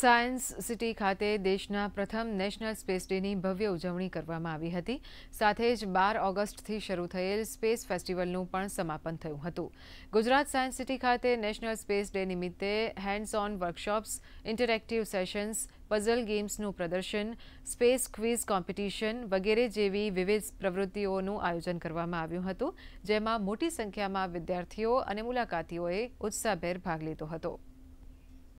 science city ખાતે દેશના પ્રથમ નેશનલ સ્પેસ ડે ની ભવ્ય ઉજવણી કરવામાં આવી હતી સાથે જ 12 ઓગસ્ટ થી શરૂ થયેલ સ્પેસ ફેસ્ટિવલ નું પણ સમાપન થયું હતું ગુજરાત સાયન્સ સિટી ખાતે નેશનલ સ્પેસ ડે નિમિત્તે hands on workshops interactive sessions puzzle games નું પ્રદર્શન સ્પેસ ક્વિઝ કોમ્પિટિશન વગેરે જેવી વિવિધ પ્રવૃત્તિઓનું આયોજન કરવામાં આવ્યું હતું જેમાં મોટી સંખ્યામાં વિદ્યાર્થીઓ અને મુલાકાતીઓએ ઉત્સાહભેર ભાગ લેતો હતો